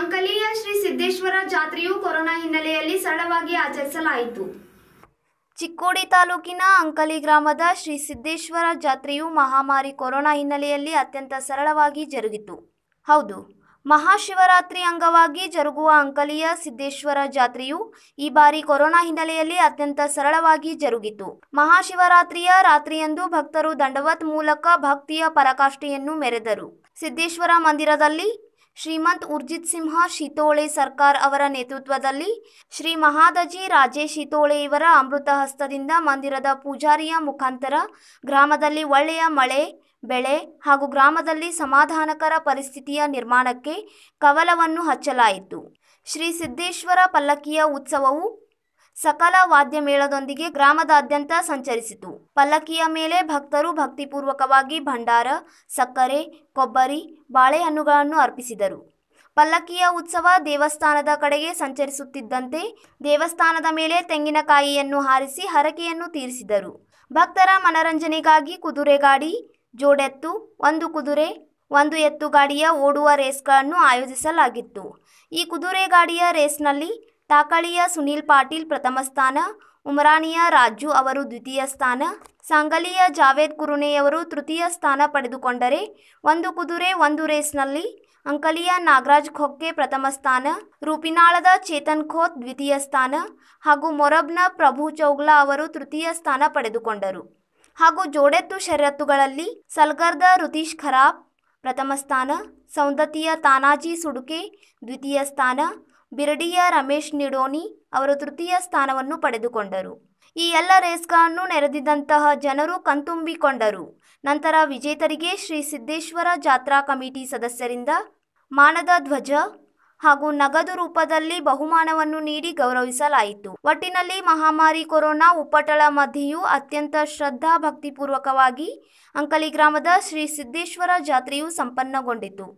ಅಂಕಲಿಯ ಶ್ರೀ ಸಿದ್ದೇಶ್ವರ ಜಾತ್ರೆಯು ಕೊರೋನಾ ಹಿನ್ನೆಲೆಯಲ್ಲಿ ಸರಳವಾಗಿ ಆಚರಿಸಲಾಯಿತು ಚಿಕ್ಕೋಡಿ ತಾಲೂಕಿನ ಅಂಕಲಿ ಗ್ರಾಮದ ಶ್ರೀ ಸಿದ್ದೇಶ್ವರ ಜಾತ್ರೆಯು ಮಹಾಮಾರಿ ಕೊರೋನಾ ಹಿನ್ನೆಲೆಯಲ್ಲಿ ಅತ್ಯಂತ ಸರಳವಾಗಿ ಜರುಗಿತು ಹೌದು ಮಹಾಶಿವರಾತ್ರಿ ಅಂಗವಾಗಿ ಜರುಗುವ ಅಂಕಲಿಯ ಸಿದ್ದೇಶ್ವರ ಜಾತ್ರೆಯು ಈ ಬಾರಿ ಕೊರೋನಾ ಹಿನ್ನೆಲೆಯಲ್ಲಿ ಅತ್ಯಂತ ಸರಳವಾಗಿ ಜರುಗಿತು ಮಹಾಶಿವರಾತ್ರಿಯ ರಾತ್ರಿಯಂದು ಭಕ್ತರು ದಂಡವತ್ ಮೂಲಕ ಭಕ್ತಿಯ ಪರಾಕಾಷ್ಠೆಯನ್ನು ಮೆರೆದರು ಸಿದ್ದೇಶ್ವರ ಮಂದಿರದಲ್ಲಿ ಶ್ರೀಮಂತ್ ಉರ್ಜಿತ್ ಸಿಂಹ ಶೀತೋಳೆ ಸರ್ಕಾರ್ ಅವರ ನೇತೃತ್ವದಲ್ಲಿ ಶ್ರೀ ಮಹಾದಜಿ ರಾಜೇಶ್ ಶಿತೋಳೆ ಇವರ ಅಮೃತ ಹಸ್ತದಿಂದ ಮಂದಿರದ ಪೂಜಾರಿಯ ಮುಖಾಂತರ ಗ್ರಾಮದಲ್ಲಿ ಒಳ್ಳೆಯ ಮಳೆ ಬೆಳೆ ಹಾಗೂ ಗ್ರಾಮದಲ್ಲಿ ಸಮಾಧಾನಕರ ಪರಿಸ್ಥಿತಿಯ ನಿರ್ಮಾಣಕ್ಕೆ ಕವಲವನ್ನು ಹಚ್ಚಲಾಯಿತು ಶ್ರೀ ಸಿದ್ದೇಶ್ವರ ಪಲ್ಲಕ್ಕಿಯ ಉತ್ಸವವು ಸಕಲ ವಾದ್ಯ ಮೇಳದೊಂದಿಗೆ ಗ್ರಾಮದಾದ್ಯಂತ ಸಂಚರಿಸಿತು ಪಲ್ಲಕ್ಕಿಯ ಮೇಲೆ ಭಕ್ತರು ಭಕ್ತಿಪೂರ್ವಕವಾಗಿ ಭಂಡಾರ ಸಕ್ಕರೆ ಕೊಬ್ಬರಿ ಬಾಳೆಹಣ್ಣುಗಳನ್ನು ಅರ್ಪಿಸಿದರು ಪಲ್ಲಕ್ಕಿಯ ಉತ್ಸವ ದೇವಸ್ಥಾನದ ಕಡೆಗೆ ಸಂಚರಿಸುತ್ತಿದ್ದಂತೆ ದೇವಸ್ಥಾನದ ಮೇಲೆ ತೆಂಗಿನಕಾಯಿಯನ್ನು ಹಾರಿಸಿ ಹರಕೆಯನ್ನು ತೀರಿಸಿದರು ಭಕ್ತರ ಮನರಂಜನೆಗಾಗಿ ಕುದುರೆಗಾಡಿ ಜೋಡೆತ್ತು ಒಂದು ಕುದುರೆ ಒಂದು ಎತ್ತುಗಾಡಿಯ ಓಡುವ ರೇಸ್ಗಳನ್ನು ಆಯೋಜಿಸಲಾಗಿತ್ತು ಈ ಕುದುರೆಗಾಡಿಯ ರೇಸ್ನಲ್ಲಿ ತಾಕಳಿಯ ಸುನೀಲ್ ಪಾಟೀಲ್ ಪ್ರಥಮ ಸ್ಥಾನ ಉಮರಾಣಿಯ ರಾಜು ಅವರು ದ್ವಿತೀಯ ಸ್ಥಾನ ಸಾಂಗಲಿಯ ಜಾವೇದ್ ಕುರುನೆಯವರು ತೃತೀಯ ಸ್ಥಾನ ಪಡೆದುಕೊಂಡರೆ ಒಂದು ಕುದುರೆ ಒಂದು ರೇಸ್ನಲ್ಲಿ ಅಂಕಲಿಯ ನಾಗರಾಜ್ ಖೊಕ್ಕೆ ಪ್ರಥಮ ಸ್ಥಾನ ರೂಪಿನಾಳದ ಚೇತನ್ ಖೋತ್ ದ್ವಿತೀಯ ಸ್ಥಾನ ಹಾಗೂ ಮೊರಬ್ನ ಪ್ರಭು ಚೌಗ್ಲಾ ಅವರು ತೃತೀಯ ಸ್ಥಾನ ಪಡೆದುಕೊಂಡರು ಹಾಗೂ ಜೋಡೆತ್ತು ಷರತ್ತುಗಳಲ್ಲಿ ಸಲ್ಗರ್ದ ರುತೀಶ್ ಖರಾಬ್ ಪ್ರಥಮ ಸ್ಥಾನ ಸೌಂದತಿಯ ತಾನಾಜಿ ಸುಡುಕೆ ದ್ವಿತೀಯ ಸ್ಥಾನ ಬಿರಡಿಯ ರಮೇಶ್ ನಿಡೋನಿ ಅವರು ತೃತೀಯ ಸ್ಥಾನವನ್ನು ಪಡೆದುಕೊಂಡರು ಈ ಎಲ್ಲ ರೇಸ್ಗಳನ್ನು ನೆರೆದಿದ್ದಂತಹ ಜನರು ಕಣ್ತುಂಬಿಕೊಂಡರು ನಂತರ ವಿಜೇತರಿಗೆ ಶ್ರೀ ಸಿದ್ದೇಶ್ವರ ಜಾತ್ರಾ ಕಮಿಟಿ ಸದಸ್ಯರಿಂದ ಮಾನದ ಧ್ವಜ ಹಾಗೂ ನಗದು ರೂಪದಲ್ಲಿ ಬಹುಮಾನವನ್ನು ನೀಡಿ ಗೌರವಿಸಲಾಯಿತು ಒಟ್ಟಿನಲ್ಲಿ ಮಹಾಮಾರಿ ಕೊರೋನಾ ಉಪಟಳ ಮಧ್ಯೆಯೂ ಅತ್ಯಂತ ಶ್ರದ್ಧಾ ಭಕ್ತಿಪೂರ್ವಕವಾಗಿ ಅಂಕಲಿ ಗ್ರಾಮದ ಶ್ರೀ ಸಿದ್ದೇಶ್ವರ ಜಾತ್ರೆಯು ಸಂಪನ್ನಗೊಂಡಿತು